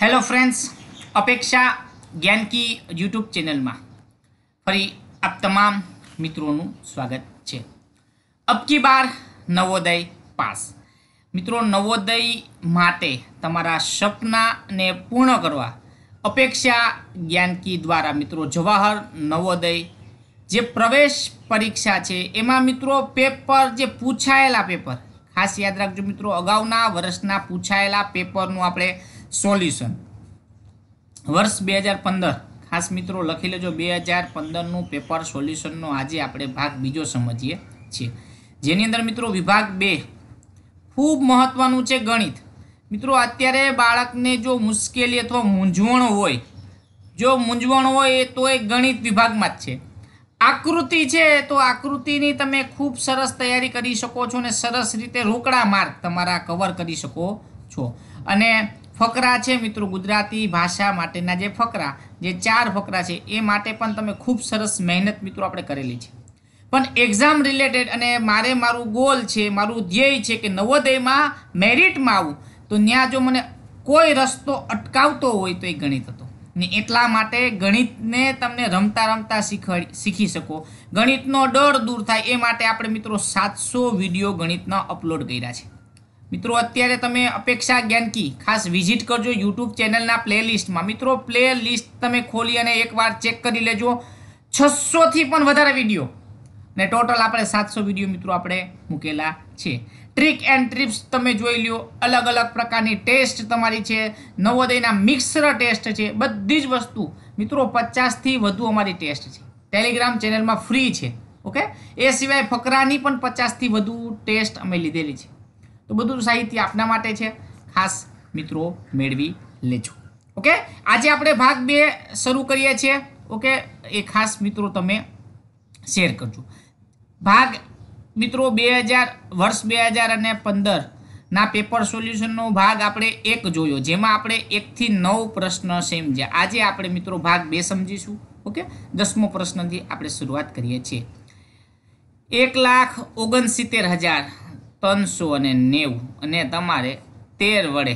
hello friends અપેક્ષા જ્ઞાન કી YouTube ચેનલમાં ફરી આપ તમામ મિત્રોનું સ્વાગત છે અબકી બાર નવોદય પાસ મિત્રો નવોદય માટે તમારા સપનાને પૂર્ણ કરવા અપેક્ષા જ્ઞાનકી દ્વારા મિત્રો જવાહર નવોદય જે પ્રવેશ પરીક્ષા છે એમાં મિત્રો પેપર જે પૂછાયેલા પેપર ખાસ યાદ રાખજો મિત્રો અગાઉના વર્ષના પૂછાયેલા પેપરનું આપણે સોલ્યુશન વર્ષ બે હજાર પંદર ખાસ મિત્રો લખી લેજો બે હજાર પંદરનું પેપર સોલ્યુશનનો આજે આપણે ભાગ બીજો સમજીએ છીએ જેની અંદર મિત્રો વિભાગ બે ખૂબ મહત્ત્વનું છે ગણિત મિત્રો અત્યારે બાળકને જો મુશ્કેલી અથવા મૂંઝવણ હોય જો મૂંઝવણ હોય તો એ ગણિત વિભાગમાં જ છે આકૃતિ છે તો આકૃતિની તમે ખૂબ સરસ તૈયારી કરી શકો છો અને સરસ રીતે રોકડા માર્ક તમારા કવર કરી શકો છો અને ફકરા છે મિત્રો ગુજરાતી ભાષા માટેના જે ફકરા જે ચાર ફકરા છે એ માટે પણ તમે ખૂબ સરસ મહેનત મિત્રો આપણે કરેલી છે પણ એક્ઝામ રિલેટેડ અને મારે મારું ગોલ છે મારું ધ્યેય છે કે નવોદયમાં મેરિટમાં આવું તો ત્યાં જો મને કોઈ રસ્તો અટકાવતો હોય તો એ ગણિત હતો ને એટલા માટે ગણિતને તમને રમતા રમતા શીખવાડી શીખી શકો ગણિતનો ડર દૂર થાય એ માટે આપણે મિત્રો સાતસો વિડીયો ગણિતના અપલોડ કર્યા છે મિત્રો અત્યારે તમે અપેક્ષા જ્ઞાનકી ખાસ વિઝિટ કરજો યુટ્યુબ ચેનલના પ્લેલિસ્ટમાં મિત્રો પ્લે લિસ્ટ તમે ખોલી અને એકવાર ચેક કરી લેજો છસોથી પણ વધારે વિડીયો ને ટોટલ આપણે સાતસો વિડીયો મિત્રો આપણે મૂકેલા છે ટ્રીક એન્ડ ટ્રીપ્સ તમે જોઈ લ્યો અલગ અલગ પ્રકારની ટેસ્ટ તમારી છે નવોદયના મિક્સર ટેસ્ટ છે બધી જ વસ્તુ મિત્રો પચાસથી વધુ અમારી ટેસ્ટ છે ટેલિગ્રામ ચેનલમાં ફ્રી છે ઓકે એ સિવાય ફકરાની પણ પચાસથી વધુ ટેસ્ટ અમે લીધેલી છે તો બધું સાહિત્ય આપના માટે છે ખાસ મિત્રો મેળવી લેજો ઓકે આજે આપણે ભાગ બે શરૂ કરીએ છીએ ઓકે એ ખાસ મિત્રો તમે શેર કરજો ભાગ મિત્રો બે હજાર વર્ષ બે હજાર અને પંદરના પેપર સોલ્યુશનનો ભાગ આપણે એક જોયો જેમાં આપણે એકથી નવ પ્રશ્ન સમજ્યા આજે આપણે મિત્રો ભાગ બે સમજીશું ઓકે દસમો પ્રશ્નથી આપણે શરૂઆત કરીએ છીએ એક લાખ ઓગણસિત્તેર હજાર ત્રણસો અને નેવું અને તમારે તેર વડે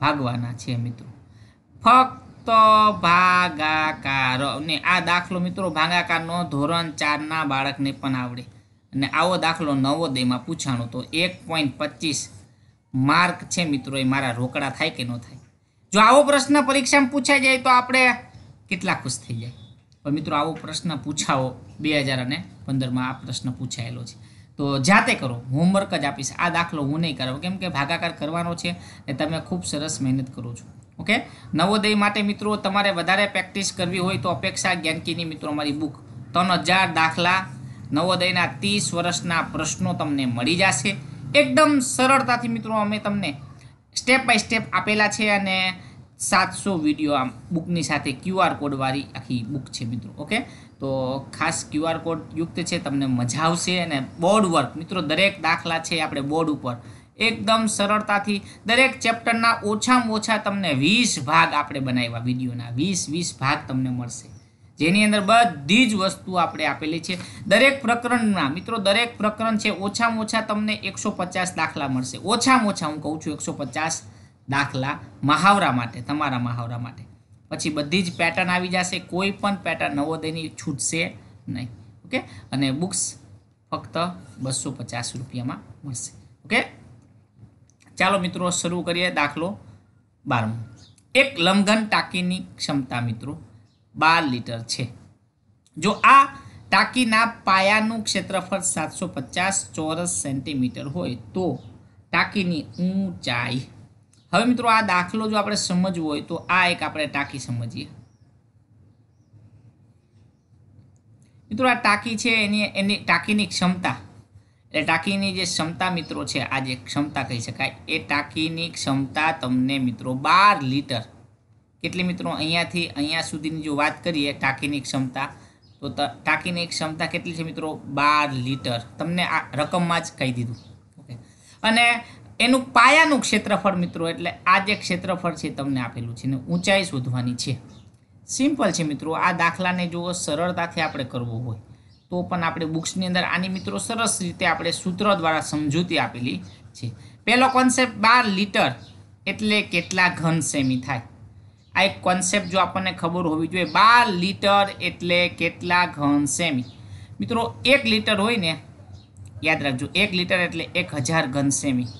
ભાગવાના છે મિત્રો ફક્ત ભાગાકાર અને આ દાખલો મિત્રો ભાગાકારનો ધોરણ ચારના બાળકને પણ આવડે અને આવો દાખલો નવોદયમાં પૂછાણો તો એક પોઈન્ટ પચીસ માર્ક છે મિત્રો એ મારા રોકડા થાય કે ન થાય જો આવો પ્રશ્ન પરીક્ષામાં પૂછાઈ જાય તો આપણે કેટલા ખુશ થઈ જાય પણ મિત્રો આવો પ્રશ્ન પૂછાવો બે હજાર અને પંદરમાં આ પ્રશ્ન પૂછાયેલો છે તો જાતે કરો હોમવર્ક જ આપીશ આ દાખલો હું નહીં કરાવું કેમ કે ભાગાકાર કરવાનો છે ને તમે ખૂબ સરસ મહેનત કરો છો ઓકે નવોદય માટે મિત્રો તમારે વધારે પ્રેક્ટિસ કરવી હોય તો અપેક્ષા જ્ઞાનકીની મિત્રો અમારી બુક ત્રણ હજાર દાખલા નવોદયના ત્રીસ વર્ષના પ્રશ્નો તમને મળી જશે એકદમ સરળતાથી મિત્રો અમે તમને સ્ટેપ બાય સ્ટેપ આપેલા છે અને સાતસો વિડીયો આ બુકની સાથે ક્યુઆર કોડવાળી આખી બુક છે મિત્રો ઓકે તો ખાસ ક્યુઆર કોડ યુક્ત છે તમને મજા આવશે અને બોર્ડ વર્ક મિત્રો દરેક દાખલા છે આપણે બોર્ડ ઉપર એકદમ સરળતાથી દરેક ચેપ્ટરના ઓછામાં ઓછા તમને વીસ ભાગ આપણે બનાવ્યા વિડીયોના વીસ વીસ ભાગ તમને મળશે જેની અંદર બધી જ વસ્તુ આપણે આપેલી છે દરેક પ્રકરણના મિત્રો દરેક પ્રકરણ છે ઓછામાં ઓછા તમને એકસો પચાસ દાખલા મળશે ઓછામાં ઓછા હું કહું છું એકસો પચાસ દાખલા મહાવરા માટે તમારા મહાવરા માટે પછી બધી જ પેટર્ન આવી જશે કોઈ પણ પેટર્ન નવોદયની છૂટશે નહીં ઓકે અને બુક્સ ફક્ત બસો પચાસ રૂપિયામાં મળશે ઓકે ચાલો મિત્રો શરૂ કરીએ દાખલો બારમો એક લંઘન ટાંકીની ક્ષમતા મિત્રો બાર લીટર છે જો આ ટાંકીના પાયાનું ક્ષેત્રફળ સાતસો પચાસ ચોરસ સેન્ટીમીટર હોય તો ટાંકીની ઊંચાઈ હવે મિત્રો આ દાખલો જો આપણે સમજવો હોય તો આ એક આપણે ટાંકી સમજીએ મિત્રો આ ટાંકી છે એની એની ટાંકીની ક્ષમતા એટલે ટાંકીની જે ક્ષમતા મિત્રો છે આ જે ક્ષમતા કહી શકાય એ ટાંકીની ક્ષમતા તમને મિત્રો બાર લીટર કેટલી મિત્રો અહીંયાથી અહીંયા સુધીની જો વાત કરીએ ટાંકીની ક્ષમતા તો ટાંકીની ક્ષમતા કેટલી છે મિત્રો બાર લીટર તમને આ રકમમાં જ કહી દીધું ઓકે અને એનું પાયાનું ક્ષેત્રફળ મિત્રો એટલે આ જે ક્ષેત્રફળ છે તમને આપેલું છે ને ઊંચાઈ શોધવાની છે સિમ્પલ છે મિત્રો આ દાખલાને જો સરળતાથી આપણે કરવો હોય તો પણ આપણે બુક્સની અંદર આની મિત્રો સરસ રીતે આપણે સૂત્ર દ્વારા સમજૂતી આપેલી છે પહેલો કોન્સેપ્ટ બાર લીટર એટલે કેટલા ઘન સેમી થાય આ એક કોન્સેપ્ટ જો આપણને ખબર હોવી જોઈએ બાર લીટર એટલે કેટલા ઘન સેમી મિત્રો એક લીટર હોય ને યાદ રાખજો એક લીટર એટલે એક હજાર ઘન સેમી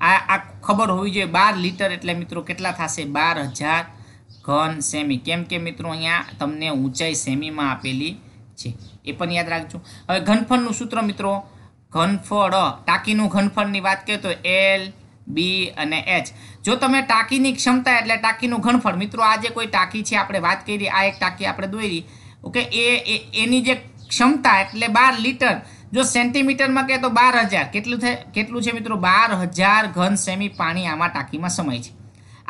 આ આ ખબર હોવી જોઈએ બાર લીટર એટલે મિત્રો કેટલા થશે બાર હજાર ઘન સેમી કેમ કે મિત્રો અહીંયા તમને ઊંચાઈ સેમીમાં આપેલી છે એ પણ યાદ રાખજો હવે ઘનફળનું સૂત્ર મિત્રો ઘનફળ ટાંકીનું ઘનફળની વાત કરીએ તો એલ બી અને એચ જો તમે ટાંકીની ક્ષમતા એટલે ટાંકીનું ઘનફળ મિત્રો આ જે કોઈ ટાંકી છે આપણે વાત કરી આ એક ટાંકી આપણે દોરી ઓકે એ એની જે ક્ષમતા એટલે બાર લીટર જો સેન્ટીમીટરમાં કહે તો બાર હજાર કેટલું થાય કેટલું છે મિત્રો બાર હજાર ઘન સેમી પાણી આમાં ટાંકીમાં સમય છે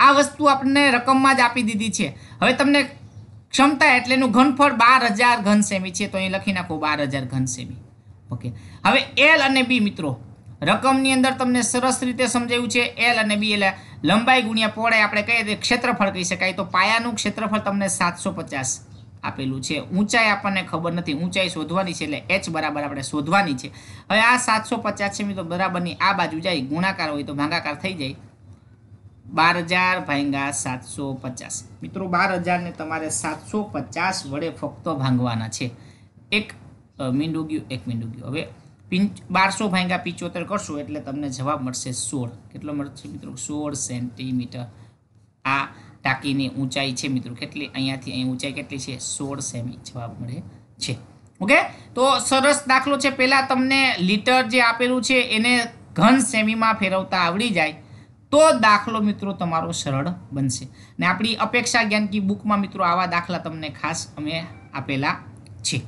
આ વસ્તુ આપણને રકમમાં જ આપી દીધી છે હવે તમને ક્ષમતા એટલે એનું ઘનફળ બાર હજાર ઘન સેમી છે તો અહીં લખી નાખો બાર હજાર ઘન સેમી ઓકે હવે એલ અને બી મિત્રો રકમની અંદર તમને સરસ રીતે સમજાયું છે એલ અને બી એટલે લંબાઈ ગુણ્યા પહોળાઈ આપણે કહીએ ક્ષેત્રફળ કહી શકાય તો પાયાનું ક્ષેત્રફળ તમને સાતસો પચાસ આપેલું છે ઊંચાઈ આપણને ખબર નથી ઊંચાઈ શોધવાની છે એટલે એચ બરાબર આપણે શોધવાની છે હવે આ સાતસો પચાસ છે તો બરાબરની આ બાજુ જાય ગુણાકાર હોય તો ભાંગાકાર થઈ જાય બાર હજાર ભાંગા સાતસો પચાસ મિત્રો બાર હજારને તમારે સાતસો પચાસ વડે ફક્ત ભાંગવાના છે એક મીંડું ગયું એક મીંડું ગયું હવે પિંચ બારસો ભાંગા પિચોતેર કરશો એટલે તમને જવાબ મળશે સોળ કેટલો મળશે મિત્રો સોળ સેન્ટીમીટર આ ટાંકીની ઊંચાઈ છે મિત્રો કેટલી અહીંયાથી અહીં ઊંચાઈ કેટલી છે સોળ સેમી જવાબ મળે છે ઓકે તો સરસ દાખલો છે પહેલાં તમને લીટર જે આપેલું છે એને ઘન સેમીમાં ફેરવતા આવડી જાય તો દાખલો મિત્રો તમારો સરળ બનશે ને આપણી અપેક્ષા જ્ઞાન કી બુકમાં મિત્રો આવા દાખલા તમને ખાસ અમે આપેલા છે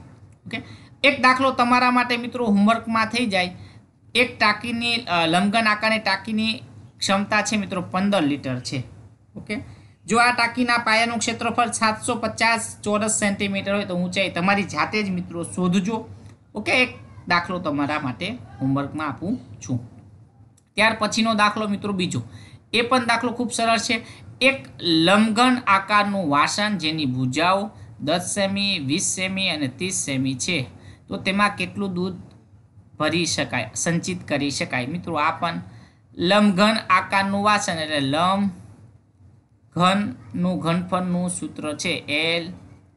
ઓકે એક દાખલો તમારા માટે મિત્રો હોમવર્કમાં થઈ જાય એક ટાંકીની લંબગન આકારની ટાંકીની ક્ષમતા છે મિત્રો પંદર લીટર છે ઓકે જો આ ટાંકીના પાયાનું ક્ષેત્રફળ સાતસો પચાસ ચોરસ સેન્ટીમીટર હોય તો ઊંચાઈ તમારી જાતે જ મિત્રો શોધજો ઓકે એક દાખલો તમારા માટે હોમવર્કમાં આપું છું ત્યાર પછીનો દાખલો મિત્રો બીજો એ પણ દાખલો ખૂબ સરળ છે એક લંબઘન આકારનું વાસણ જેની ભૂજાઓ દસ સેમી વીસ સેમી અને ત્રીસ સેમી છે તો તેમાં કેટલું દૂધ ભરી શકાય સંચિત કરી શકાય મિત્રો આ પણ લંબઘન આકારનું વાસણ એટલે લંબ ઘનનું ઘનફળનું સૂત્ર છે એલ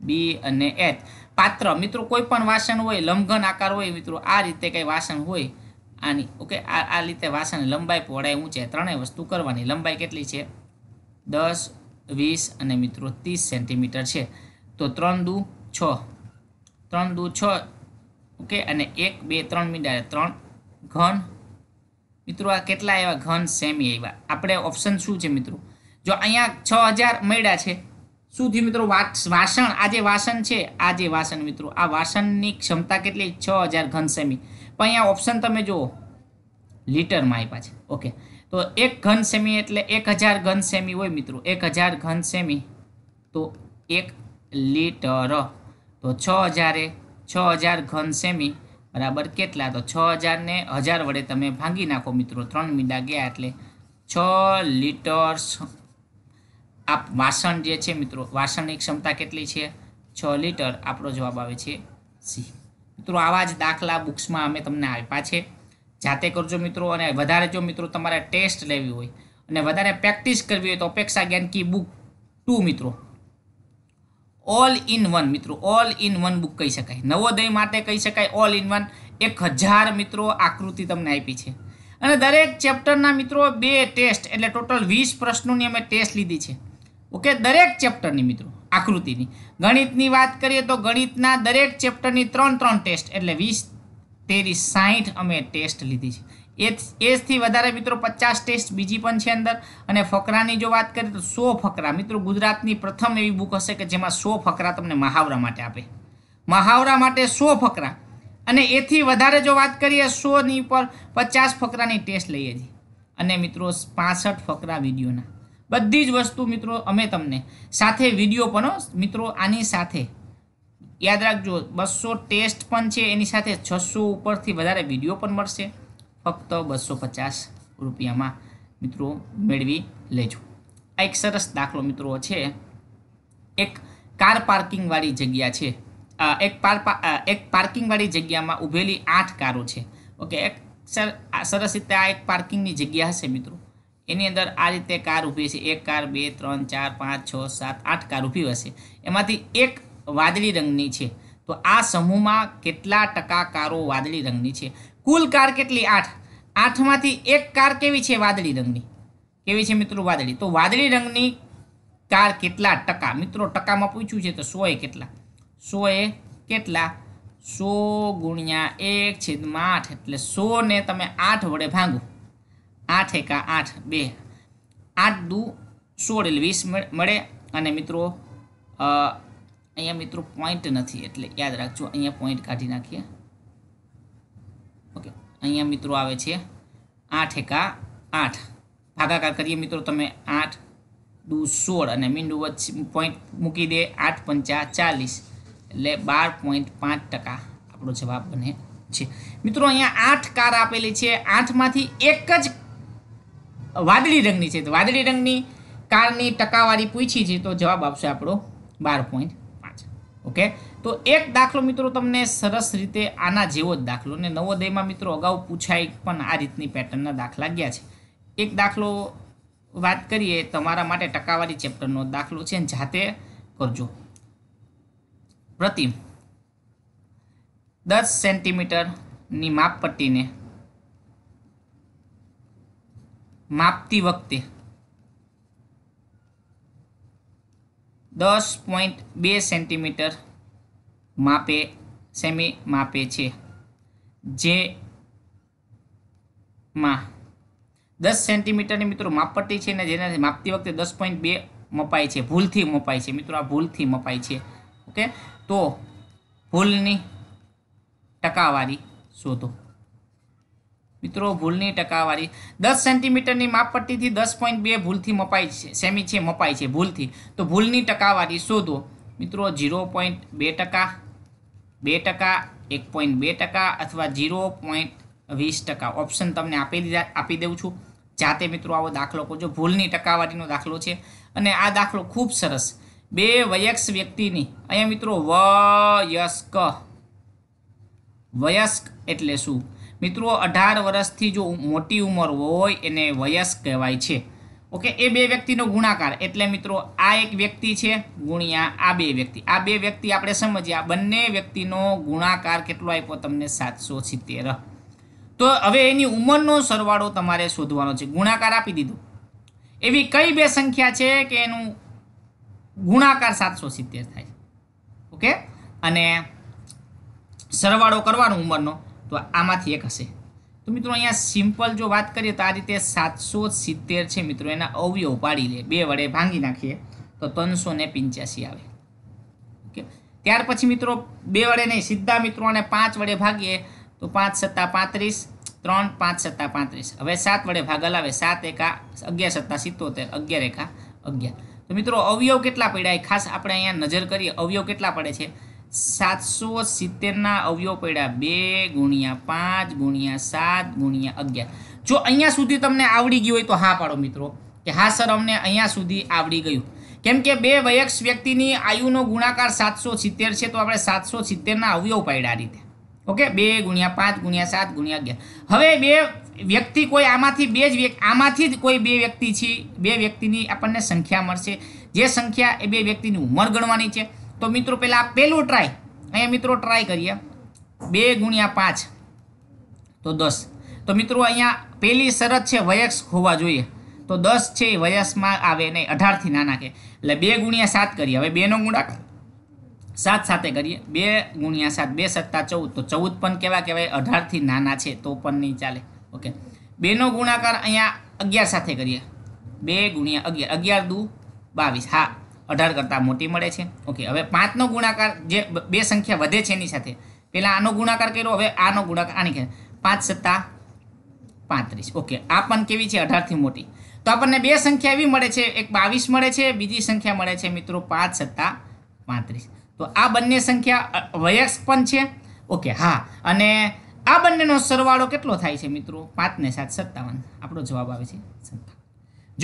બી અને એચ પાત્ર મિત્રો કોઈ પણ વાસણ હોય લંબઘન આકાર હોય મિત્રો આ રીતે કંઈ વાસણ હોય આની ઓકે આ આ રીતે વાસણ લંબાઈ પહોળાઈ ઊંચે ત્રણેય વસ્તુ કરવાની લંબાઈ કેટલી છે દસ વીસ અને મિત્રો ત્રીસ સેન્ટીમીટર છે તો ત્રણ દુ છ ત્રણ દુ છ ઓકે અને એક બે ત્રણ મીટર ત્રણ ઘન મિત્રો આ કેટલા એવા ઘન સેમી એવા આપણે ઓપ્શન શું છે મિત્રો જો અહીંયા છ હજાર મળ્યા છે શું થયું મિત્રો વાસણ આ જે વાસણ છે આ જે વાસણ મિત્રો આ વાસણની ક્ષમતા કેટલી છ હજાર ઘન પણ અહીંયા ઓપ્શન તમે જુઓ લીટરમાં આપ્યા છે ઓકે તો એક ઘન એટલે એક હજાર ઘન હોય મિત્રો એક હજાર ઘન તો એક લીટર તો છ હજારે છ હજાર ઘન બરાબર કેટલા તો છ હજારને હજાર વડે તમે ભાંગી નાખો મિત્રો ત્રણ મીંડા ગયા એટલે છ લીટર્સ આ વાસણ જે છે મિત્રો વાસણની ક્ષમતા કેટલી છે છ લીટર આપણો જવાબ આવે છે સી મિત્રો આવા જ દાખલા બુક્સમાં અમે તમને આપ્યા છે જાતે કરજો મિત્રો અને વધારે જો મિત્રો તમારે ટેસ્ટ લેવી હોય અને વધારે પ્રેક્ટિસ કરવી હોય તો અપેક્ષા જ્ઞાન કી બુક ટુ મિત્રો ઓલ ઇન વન મિત્રો ઓલ ઇન વન બુક કહી શકાય નવોદય માટે કહી શકાય ઓલ ઇન વન એક હજાર મિત્રો આકૃતિ તમને આપી છે અને દરેક ચેપ્ટરના મિત્રો બે ટેસ્ટ એટલે ટોટલ વીસ પ્રશ્નોની અમે ટેસ્ટ લીધી છે ઓકે દરેક ચેપ્ટરની મિત્રો આકૃતિની ગણિતની વાત કરીએ તો ગણિતના દરેક ચેપ્ટરની ત્રણ ત્રણ ટેસ્ટ એટલે વીસ તેરીસ સાહીઠ અમે ટેસ્ટ લીધી છે એ એજથી વધારે મિત્રો પચાસ ટેસ્ટ બીજી પણ છે અંદર અને ફકરાની જો વાત કરીએ તો સો ફકરા મિત્રો ગુજરાતની પ્રથમ એવી બુક હશે કે જેમાં સો ફકરા તમને મહાવરા માટે આપે મહાવરા માટે સો ફકરા અને એથી વધારે જો વાત કરીએ સોની ઉપર પચાસ ફકરાની ટેસ્ટ લઈએ છીએ અને મિત્રો પાસઠ ફકરા વિડીયોના બધી જ વસ્તુ મિત્રો અમે તમને સાથે વિડીયો પણ મિત્રો આની સાથે યાદ રાખજો બસો ટેસ્ટ પણ છે એની સાથે છસો ઉપરથી વધારે વિડીયો પણ મળશે ફક્ત બસો પચાસ રૂપિયામાં મિત્રો મેળવી લેજો આ એક સરસ દાખલો મિત્રો છે એક કાર પાર્કિંગવાળી જગ્યા છે એક પાર એક પાર્કિંગવાળી જગ્યામાં ઊભેલી આઠ કારો છે ઓકે એક સર સરસ રીતે આ એક પાર્કિંગની જગ્યા હશે મિત્રો એની અંદર આ રીતે કાર ઊભી છે એક કાર બે ત્રણ ચાર પાંચ છ સાત આઠ કાર ઊભી હશે એમાંથી એક વાદળી રંગની છે તો આ સમૂહમાં કેટલા ટકા કારો વાદળી રંગની છે કુલ કાર કેટલી આઠ આઠમાંથી એક કાર કેવી છે વાદળી રંગની કેવી છે મિત્રો વાદળી તો વાદળી રંગની કાર કેટલા ટકા મિત્રો ટકામાં પૂછ્યું છે તો સો એ કેટલા સો એ કેટલા સો ગુણ્યા એક છેદમાં આઠ એટલે સોને તમે આઠ વડે ભાંગો આઠ એકા આઠ બે આઠ દુ સોળ એટલે વીસ મળે અને મિત્રો અહીંયા મિત્રો પોઈન્ટ નથી એટલે યાદ રાખજો અહીંયા પોઈન્ટ કાઢી નાખીએ ઓકે અહીંયા મિત્રો આવે છે આઠ એકા આઠ ભાગાકાર કરીએ મિત્રો તમે આઠ દુ સોળ અને મીંડું વચ્ચે પોઈન્ટ મૂકી દે આઠ પંચા ચાલીસ એટલે બાર પોઈન્ટ પાંચ ટકા આપણો જવાબ બને છે મિત્રો અહીંયા આઠ કાર આપેલી છે આઠમાંથી એક જ વાદળી રંગની છે તો વાદળી રંગની કારની ટકાવારી પૂછી છે તો જવાબ આપશે આપણો બાર પોઈન્ટ પાંચ ઓકે તો એક દાખલો મિત્રો તમને સરસ રીતે આના જેવો જ દાખલો ને નવોદયમાં મિત્રો અગાઉ પૂછાય પણ આ રીતની પેટર્નના દાખલા ગયા છે એક દાખલો વાત કરીએ તમારા માટે ટકાવારી ચેપ્ટરનો દાખલો છે જાતે કરજો પ્રતિમ દસ સેન્ટીમીટરની માપપટ્ટીને માપતી વખતે દસ પોઈન્ટ બે સેન્ટીમીટર માપે સેમી માપે છે જે માં દસ સેન્ટીમીટરની મિત્રો માપપટ્ટી છે ને જેનાથી માપતી વખતે દસ પોઈન્ટ બે મપાય છે ભૂલથી મપાય છે મિત્રો આ ભૂલથી મપાય છે ઓકે તો ભૂલની ટકાવારી શોધો મિત્રો ભૂલની ટકાવારી દસ સેન્ટીમીટરની માપપટ્ટીથી દસ પોઈન્ટ બે ભૂલથી મપાય છે સેમી છે મપાય છે ભૂલથી તો ભૂલની ટકાવારી શોધો મિત્રો ઝીરો પોઈન્ટ બે ટકા બે ટકા એક પોઈન્ટ બે ટકા અથવા ઝીરો પોઈન્ટ વીસ ટકા ઓપ્શન તમને આપી દીધા આપી દઉં છું જાતે મિત્રો આવો દાખલો કરજો ભૂલની ટકાવારીનો દાખલો છે અને આ દાખલો ખૂબ સરસ બે વયસ્ક વ્યક્તિની અહીંયા મિત્રો વયસ્ક વયસ્ક એટલે શું મિત્રો અઢાર વર્ષથી જો મોટી ઉંમર હોય એને વયસ્ક કહેવાય છે ઓકે એ બે વ્યક્તિનો ગુણાકાર એટલે મિત્રો આ એક વ્યક્તિ છે ગુણ્યા આ બે વ્યક્તિ આ બે વ્યક્તિ આપણે સમજ્યા બંને વ્યક્તિનો ગુણાકાર કેટલો આપ્યો તમને સાતસો સિત્તેર તો હવે એની ઉંમરનો સરવાળો તમારે શોધવાનો છે ગુણાકાર આપી દીધો એવી કઈ બે સંખ્યા છે કે એનું ગુણાકાર સાતસો સિત્તેર થાય ઓકે અને સરવાળો કરવાનો ઉંમરનો તો આમાંથી એક હશે તો મિત્રો અહીંયા સિમ્પલ જો વાત કરીએ તો આ રીતે સાતસો સિત્તેર છે મિત્રો એના અવયવ પાડી લે બે વડે ભાંગી નાખીએ તો ત્રણસો ને પંચ્યાસી આવે ઓકે ત્યાર પછી મિત્રો બે વડે નહીં સીધા મિત્રો અને પાંચ વડે ભાગીએ તો પાંચ સત્તા પાંત્રીસ ત્રણ પાંચ સત્તા પાંત્રીસ હવે સાત વડે ભાગ આવે સાત એકા અગિયાર સત્તા સિત્તોતેર અગિયાર એકા અગિયાર તો મિત્રો અવયવ કેટલા પડ્યા ખાસ આપણે અહીંયા નજર કરીએ અવયવ કેટલા પડે છે સાતસો સિત્તેરના અવયવ પડ્યા બે ગુણ્યા પાંચ ગુણ્યા સાત ગુણ્યા અગિયાર જો અહીંયા સુધી તમને આવડી ગયું હોય તો હા પાડો મિત્રો કે હા સર અમને અહીંયા સુધી આવડી ગયું કેમ કે બે વયક્ષ વ્યક્તિની આયુનો ગુણાકાર સાતસો સિત્તેર છે તો આપણે સાતસો સિત્તેરના અવયવ પડ્યા રીતે ઓકે બે ગુણ્યા પાંચ ગુણ્યા સાત ગુણ્યા અગિયાર હવે બે વ્યક્તિ કોઈ આમાંથી બે જ વ્યક્તિ આમાંથી જ કોઈ બે વ્યક્તિ છે બે વ્યક્તિની આપણને સંખ્યા મળશે જે સંખ્યા એ બે વ્યક્તિની ઉંમર ગણવાની છે તો મિત્રો પહેલાં પહેલો ટ્રાય અહીંયા મિત્રો ટ્રાય કરીએ બે ગુણ્યા પાંચ તો દસ તો મિત્રો અહીંયા પહેલી શરત છે વયસ હોવા જોઈએ તો દસ છે એ વયસમાં આવે નહીં અઢારથી નાના કે એટલે બે ગુણ્યા સાત કરીએ હવે બેનો ગુણાકાર સાત સાથે કરીએ બે ગુણ્યા સાત બે સત્તા ચૌદ તો ચૌદ પણ કેવા કહેવાય અઢારથી નાના છે તો પણ નહીં ચાલે ઓકે બેનો ગુણાકાર અહીંયા અગિયાર સાથે કરીએ બે ગુણ્યા અગિયાર અગિયાર દુ બાવીસ હા અઢાર કરતાં મોટી મળે છે ઓકે હવે પાંચનો ગુણાકાર જે બે સંખ્યા વધે છે એની સાથે પહેલાં આનો ગુણાકાર કર્યો હવે આનો ગુણાકાર આની કે પાંચ સત્તા પાંત્રીસ ઓકે આ પણ કેવી છે અઢારથી મોટી તો આપણને બે સંખ્યા એવી મળે છે એક બાવીસ મળે છે બીજી સંખ્યા મળે છે મિત્રો પાંચ સત્તા પાંત્રીસ તો આ બંને સંખ્યા વયસ્ક પણ છે ઓકે હા અને આ બંનેનો સરવાળો કેટલો થાય છે મિત્રો પાંચને સાત સત્તાવન આપણો જવાબ આવે છે સંતાવન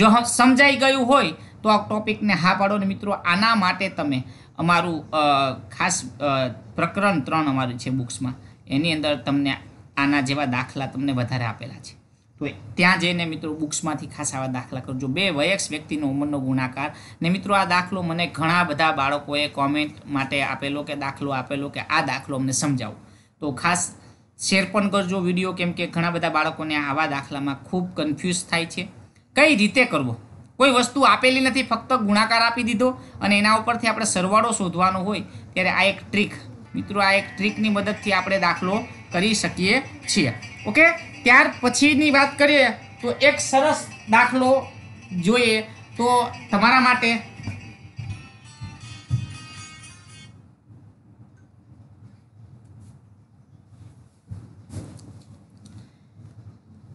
જો સમજાઈ ગયું હોય તો આ ટોપિકને હા પાડો ને મિત્રો આના માટે તમે અમારું ખાસ પ્રકરણ ત્રણ અમારું છે બુક્સમાં એની અંદર તમને આના જેવા દાખલા તમને વધારે આપેલા છે તો ત્યાં જઈને મિત્રો બુક્સમાંથી ખાસ આવા દાખલા કરજો બે વયસ્ક વ્યક્તિનો ઉંમરનો ગુણાકાર ને મિત્રો આ દાખલો મને ઘણા બધા બાળકોએ કોમેન્ટ માટે આપેલો કે દાખલો આપેલો કે આ દાખલો અમને સમજાવો તો ખાસ શેર પણ કરજો વિડીયો કેમ કે ઘણા બધા બાળકોને આવા દાખલામાં ખૂબ કન્ફ્યુઝ થાય છે કઈ રીતે કરવો કોઈ વસ્તુ આપેલી નથી ફક્ત ગુણાકાર આપી દીધો અને એના ઉપરથી આપણે સરવાળો શોધવાનો હોય ત્યારે આ એક ટ્રીક મિત્રો આ એક ટ્રીકની મદદથી આપણે દાખલો કરી શકીએ છીએ ઓકે ત્યાર પછીની વાત કરીએ તો એક સરસ દાખલો જોઈએ તો તમારા માટે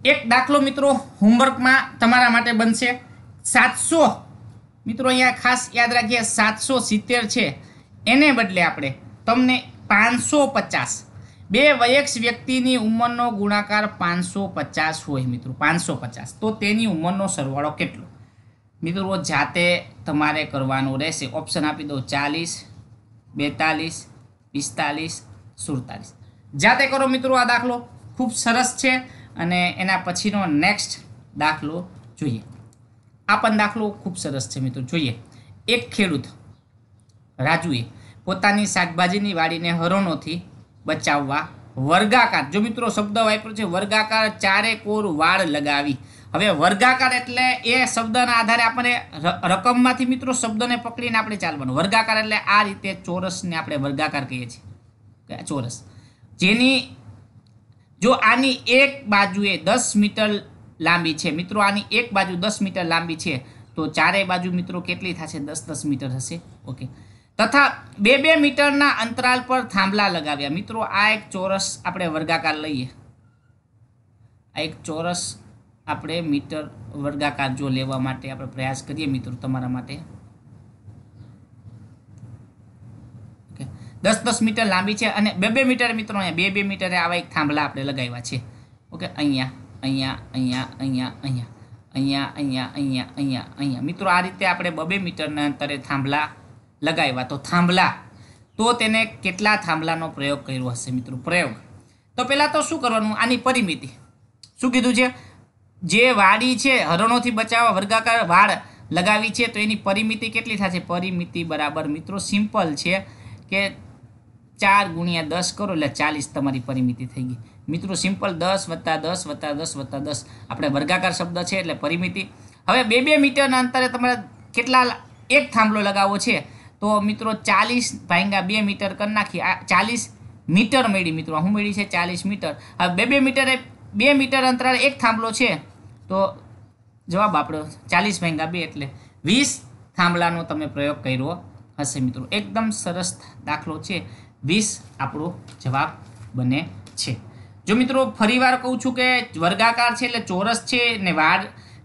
એક દાખલો મિત્રો હોમવર્કમાં તમારા માટે બનશે સાતસો મિત્રો અહીંયા ખાસ યાદ રાખીએ સાતસો સિત્તેર છે એને બદલે આપણે તમને પાંચસો પચાસ બે વયક્ષ વ્યક્તિની ઉંમરનો ગુણાકાર પાંચસો પચાસ હોય મિત્રો પાંચસો પચાસ તો તેની ઉંમરનો સરવાળો કેટલો મિત્રો જાતે તમારે કરવાનું રહેશે ઓપ્શન આપી દો ચાલીસ બેતાલીસ પિસ્તાલીસ સુડતાલીસ જાતે કરો મિત્રો આ દાખલો ખૂબ સરસ છે અને એના પછીનો નેક્સ્ટ દાખલો જોઈએ આ પણ દાખલો ખૂબ સરસ છે મિત્રો જોઈએ એક ખેડૂત રાજુએ પોતાની શાકભાજીની વાડીને હરણોથી બચાવવા વર્ગાકાર જો મિત્રો શબ્દ વાપર્યો છે વર્ગાકાર ચારે કોર વાળ લગાવી હવે વર્ગાકાર એટલે એ શબ્દના આધારે આપણે રકમમાંથી મિત્રો શબ્દને પકડીને આપણે ચાલવાનું વર્ગાકાર એટલે આ રીતે ચોરસને આપણે વર્ગાકાર કહીએ છીએ ચોરસ જેની જો આની એક બાજુએ દસ મીટર લાંબી છે મિત્રો આની એક બાજુ દસ મીટર લાંબી છે તો ચારેય બાજુ મિત્રો કેટલી થશે દસ દસ મીટર હશે ઓકે તથા બે બે મીટરના અંતરાલ પર થાંભલા લગાવ્યા મિત્રો આ એક ચોરસ આપણે વર્ગાકાર લઈએ આ એક ચોરસ આપણે મીટર વર્ગાકાર જો લેવા માટે આપણે પ્રયાસ કરીએ મિત્રો તમારા માટે દસ દસ મીટર લાંબી છે અને બે બે મીટર મિત્રો અહીંયા બે બે મીટરે આવા એક થાંભલા આપણે લગાવ્યા છે ઓકે અહીંયા અહીંયા અહીંયા અહીંયા અહીંયા અહીંયા અહીંયા અહીંયા અહીંયા અહીંયા મિત્રો આ રીતે આપણે બબે મીટરના અંતરે થાંભલા લગાવ્યા તો થાંભલા તો તેને કેટલા થાંભલાનો પ્રયોગ કર્યો હશે મિત્રો પ્રયોગ તો પહેલાં તો શું કરવાનું આની પરિમિતિ શું કીધું છે જે વાડી છે હરણોથી બચાવવા વર્ગાકાર વાડ લગાવી છે તો એની પરિમિતિ કેટલી થશે પરિમિતિ બરાબર મિત્રો સિમ્પલ છે કે ચાર ગુણ્યા દસ કરો એટલે ચાલીસ તમારી પરિમિતિ થઈ ગઈ મિત્રો સિમ્પલ દસ વત્તા દસ વત્તા દસ વત્તા દસ આપણે વર્ગાકાર શબ્દ છે એટલે પરિમિતિ હવે બે બે મીટરના અંતરે તમારે કેટલા એક થાંભલો લગાવવો છે તો મિત્રો ચાલીસ ભાંગા બે મીટર કરી નાખી આ ચાલીસ મીટર મળી મિત્રો હું મેળી છે ચાલીસ મીટર હવે બે બે મીટરે બે મીટર અંતરે એક થાંભલો છે તો જવાબ આપણો ચાલીસ ભાંગા બે એટલે વીસ થાંભલાનો તમે પ્રયોગ કર્યો હશે મિત્રો એકદમ સરસ દાખલો છે વીસ આપણો જવાબ બને છે જો મિત્રો ફરીવાર કહું છું કે વર્ગાકાર છે એટલે ચોરસ છે ને વાડ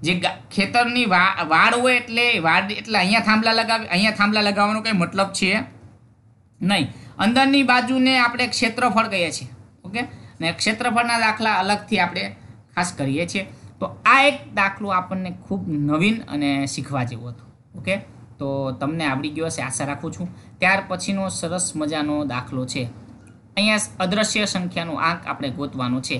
જે ખેતરની વાડ હોય એટલે વાડ એટલે અહીંયા થાંભલા લગાવી અહીંયા થાંભલા લગાવવાનો કંઈ મતલબ છે નહીં અંદરની બાજુને આપણે ક્ષેત્રફળ કહીએ છીએ ઓકે ને ક્ષેત્રફળના દાખલા અલગથી આપણે ખાસ કરીએ છીએ તો આ એક દાખલો આપણને ખૂબ નવીન અને શીખવા જેવો હતો ઓકે તો તમને આવડી ગયો હશે આશા રાખું છું ત્યાર પછીનો સરસ મજાનો દાખલો છે અહીંયા અદ્રશ્ય સંખ્યાનો આંક આપણે ગોતવાનો છે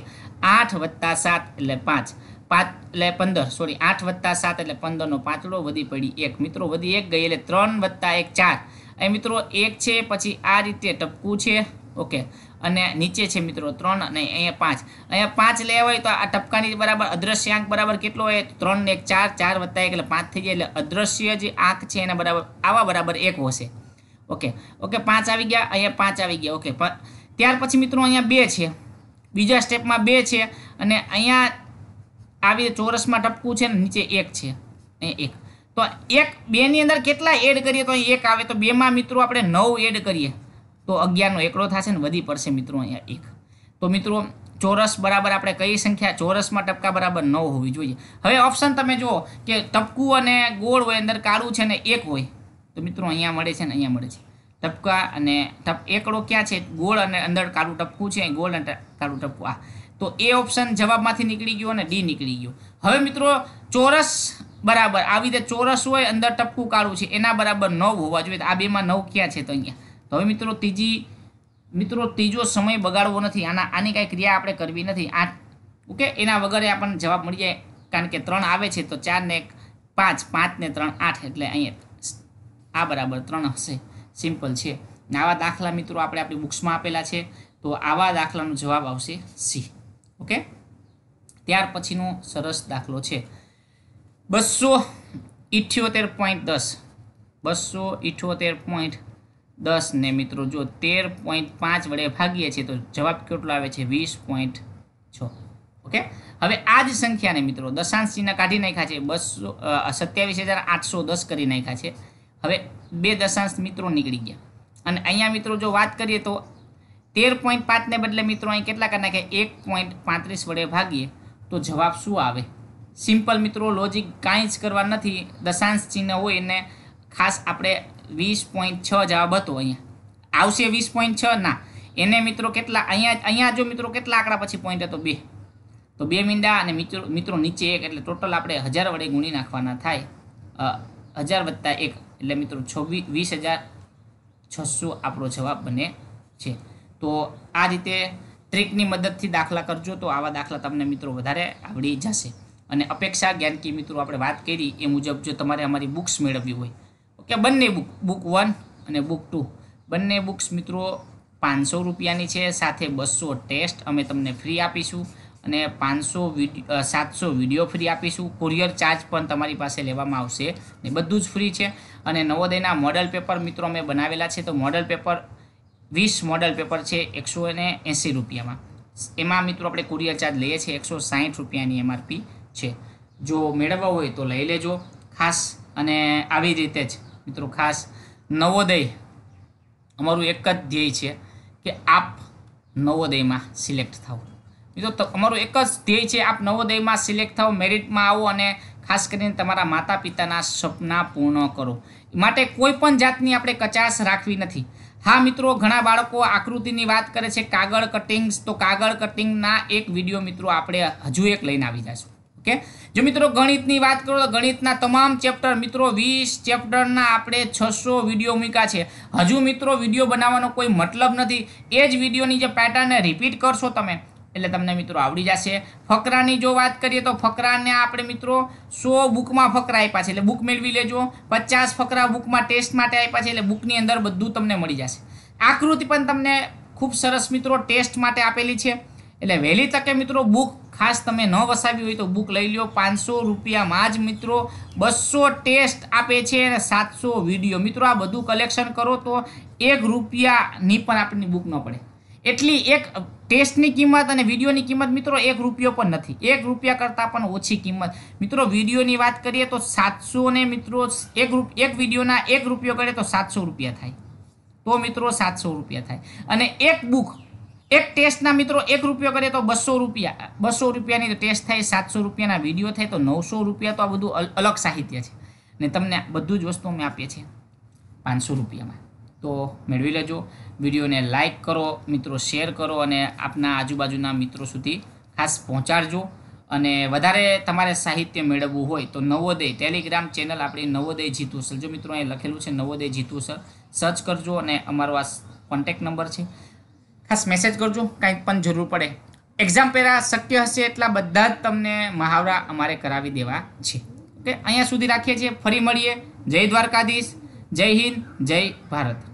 આઠ વત્તા સાત એટલે પાંચ પાંચ એટલે પંદર સોરી આઠ વત્તા સાત એટલે પંદરનો પાંચડો વધી પડી એક મિત્રો વધી એક ગઈ એટલે ત્રણ વત્તા એક ચાર એ મિત્રો એક છે પછી આ રીતે ટપકું છે ઓકે અને નીચે છે મિત્રો ત્રણ અને અહીંયા પાંચ અહીંયા પાંચ લેવા હોય તો આ ટપકાની બરાબર અદ્રશ્ય આંક બરાબર કેટલો હોય ત્રણ ને એક ચાર ચાર વત્તા એક એટલે પાંચ થઈ જાય એટલે અદ્રશ્ય જે આંખ છે એના બરાબર આવા બરાબર એક હશે ઓકે ઓકે પાંચ આવી ગયા અહીંયા પાંચ આવી ગયા ઓકે ત્યાર પછી મિત્રો અહીંયા બે છે બીજા સ્ટેપમાં બે છે અને અહીંયા આવી ચોરસમાં ટપકું છે ને નીચે એક છે અહીંયા એક તો એક બેની અંદર કેટલા એડ કરીએ તો અહીં એક આવે તો બેમાં મિત્રો આપણે નવ એડ કરીએ તો અગિયારનો એકડો થશે ને વધી પડશે મિત્રો અહીંયા એક તો મિત્રો ચોરસ બરાબર આપણે કઈ સંખ્યા ચોરસમાં ટપકા બરાબર નવ હોવી જોઈએ હવે ઓપ્શન તમે જુઓ કે ટપકું અને ગોળ હોય અંદર કાળું છે ને એક હોય તો મિત્રો અહીંયા મળે છે ને અહીંયા મળે છે ટપકા અને ટપ એકડો ક્યાં છે ગોળ અને અંદર કાળું ટપકું છે ગોળ અને કાળું ટપકું આ તો એ ઓપ્શન જવાબમાંથી નીકળી ગયો અને ડી નીકળી ગયો હવે મિત્રો ચોરસ બરાબર આવી રીતે ચોરસ હોય અંદર ટપકું કાળું છે એના બરાબર નવ હોવા જોઈએ આ બેમાં નવ ક્યાં છે તો અહીંયા તો હવે મિત્રો ત્રીજી મિત્રો ત્રીજો સમય બગાડવો નથી આના આની કાંઈ ક્રિયા આપણે કરવી નથી આ ઓકે એના વગરે આપણને જવાબ મળી જાય કારણ કે ત્રણ આવે છે તો ચારને પાંચ પાંચને ત્રણ આઠ એટલે અહીંયા આ બરાબર ત્રણ હશે સિમ્પલ છે આવા દાખલા મિત્રો આપણે આપણી બુક્સમાં આપેલા છે તો આવા દાખલાનો જવાબ આવશે સી ઓકે ત્યાર પછીનો સરસ દાખલો છે બસો ઇઠ્યોતેર પોઈન્ટ દસ બસો ઇઠ્યોતેર પોઈન્ટ દસને મિત્રો જો તેર પોઈન્ટ પાંચ વડે ભાગીએ છીએ તો જવાબ કેટલો આવે છે વીસ પોઈન્ટ છ ઓકે હવે આ જ સંખ્યાને મિત્રો દશાંશ ચિહ્ન કાઢી નાખ્યા છે બસો સત્યાવીસ હજાર આઠસો દસ કરી નાખ્યા છે હવે બે દશાંશ મિત્રો નીકળી ગયા અને અહીંયા મિત્રો જો વાત કરીએ તો તેર પોઈન્ટ પાંચને બદલે મિત્રો અહીં કેટલા કરી નાખ્યા એક પોઈન્ટ પાંત્રીસ વડે ભાગીએ તો જવાબ શું આવે સિમ્પલ મિત્રો લોજિક કાંઈ જ કરવા નથી દશાંશ ચિહ્ન હોય એને ખાસ આપણે વીસ પોઈન્ટ છ જવાબ હતો અહીંયા આવશે વીસ પોઈન્ટ છ ના એને મિત્રો કેટલા અહીંયા અહીંયા જો મિત્રો કેટલા આંકડા પછી પોઈન્ટ હતો બે તો બે મીંડા અને મિત્રો મિત્રો નીચે એક એટલે ટોટલ આપણે હજાર વડે ગુણી નાખવાના થાય હજાર વત્તા એક એટલે મિત્રો છવ્વીસ વીસ હજાર છસો આપણો જવાબ બને છે તો આ રીતે ટ્રીકની મદદથી દાખલા કરજો તો આવા દાખલા તમને મિત્રો વધારે આવડી જશે અને અપેક્ષા જ્ઞાનકી મિત્રો આપણે વાત કરી એ મુજબ જો તમારે અમારી બુક્સ મેળવવી હોય કે બંને બુક બુક વન અને બુક ટુ બંને બુક્સ મિત્રો પાંચસો રૂપિયાની છે સાથે બસો ટેસ્ટ અમે તમને ફ્રી આપીશું અને પાંચસો વિડીયો સાતસો વિડીયો ફ્રી આપીશું કુરિયર ચાર્જ પણ તમારી પાસે લેવામાં આવશે ને બધું જ ફ્રી છે અને નવોદયના મોડલ પેપર મિત્રો અમે બનાવેલા છે તો મોડલ પેપર વીસ મોડલ પેપર છે એકસો અને એંસી રૂપિયામાં એમાં મિત્રો આપણે કુરિયર ચાર્જ લઈએ છીએ એકસો સાહીઠ રૂપિયાની એમઆરપી છે જો મેળવવા હોય તો લઈ લેજો ખાસ અને આવી રીતે જ મિત્રો ખાસ નવોદય અમારું એક જ ધ્યેય છે કે આપ નવોદયમાં સિલેક્ટ થાવ મિત્રો અમારું એક જ ધ્યેય છે આપ નવોદયમાં સિલેક્ટ થાવ મેરિટમાં આવો અને ખાસ કરીને તમારા માતા પિતાના સપના પૂર્ણ કરો માટે કોઈ પણ જાતની આપણે કચાશ રાખવી નથી હા મિત્રો ઘણા બાળકો આકૃતિની વાત કરે છે કાગળ કટિંગ્સ તો કાગળ કટિંગના એક વિડીયો મિત્રો આપણે હજુ એક લઈને આવી જશું ઓકે જો મિત્રો ગણિતની વાત કરો તો ગણિતના તમામ ચેપ્ટર મિત્રો વીસ ચેપ્ટરના આપણે છસો વિડીયો મૂક્યા છે હજુ મિત્રો વિડીયો બનાવવાનો કોઈ મતલબ નથી એ જ વિડીયોની જે પેટર્નને રિપીટ કરશો તમે એટલે તમને મિત્રો આવડી જશે ફકરાની જો વાત કરીએ તો ફકરાને આપણે મિત્રો સો બુકમાં ફકરા આપ્યા છે એટલે બુક મેળવી લેજો પચાસ ફકરા બુકમાં ટેસ્ટ માટે આપ્યા છે એટલે બુકની અંદર બધું તમને મળી જશે આકૃતિ પણ તમને ખૂબ સરસ મિત્રો ટેસ્ટ માટે આપેલી છે એટલે વહેલી તકે મિત્રો બુક ખાસ તમે ન વસાવી હોય તો બુક લઈ લો પાંચસો રૂપિયામાં જ મિત્રો બસો ટેસ્ટ આપે છે અને સાતસો વિડીયો મિત્રો આ બધું કલેક્શન કરો તો એક રૂપિયાની પણ આપણને બુક ન પડે એટલી એક ટેસ્ટની કિંમત અને વિડીયોની કિંમત મિત્રો એક રૂપિયો પણ નથી એક રૂપિયા કરતાં પણ ઓછી કિંમત મિત્રો વિડીયોની વાત કરીએ તો સાતસો ને મિત્રો એક રૂપ એક વિડીયોના એક રૂપિયો કરે તો સાતસો રૂપિયા થાય તો મિત્રો સાતસો રૂપિયા થાય અને એક બુક એક ટેસ્ટના મિત્રો એક રૂપિયો કરીએ તો બસો રૂપિયા બસો રૂપિયાની ટેસ્ટ થાય સાતસો રૂપિયાના વિડીયો થાય તો નવસો રૂપિયા તો આ બધું અલગ સાહિત્ય છે ને તમને બધું જ વસ્તુ અમે આપીએ છીએ પાંચસો રૂપિયામાં તો મેળવી લેજો વિડીયોને લાઇક કરો મિત્રો શેર કરો અને આપના આજુબાજુના મિત્રો સુધી ખાસ પહોંચાડજો અને વધારે તમારે સાહિત્ય મેળવવું હોય તો નવોદય ટેલિગ્રામ ચેનલ આપણી નવોદય જીતુસર જો મિત્રો અહીંયા લખેલું છે નવોદય સર સર્ચ કરજો અને અમારો આ કોન્ટેક્ટ નંબર છે ખાસ મેસેજ કરજો કાંઈ પણ જરૂર પડે એક્ઝામ પહેલાં શક્ય હશે એટલા બધા જ તમને મહાવરા અમારે કરાવી દેવા છે ઓકે અહીંયા સુધી રાખીએ છીએ ફરી મળીએ જય દ્વારકાધીશ જય હિન્દ જય ભારત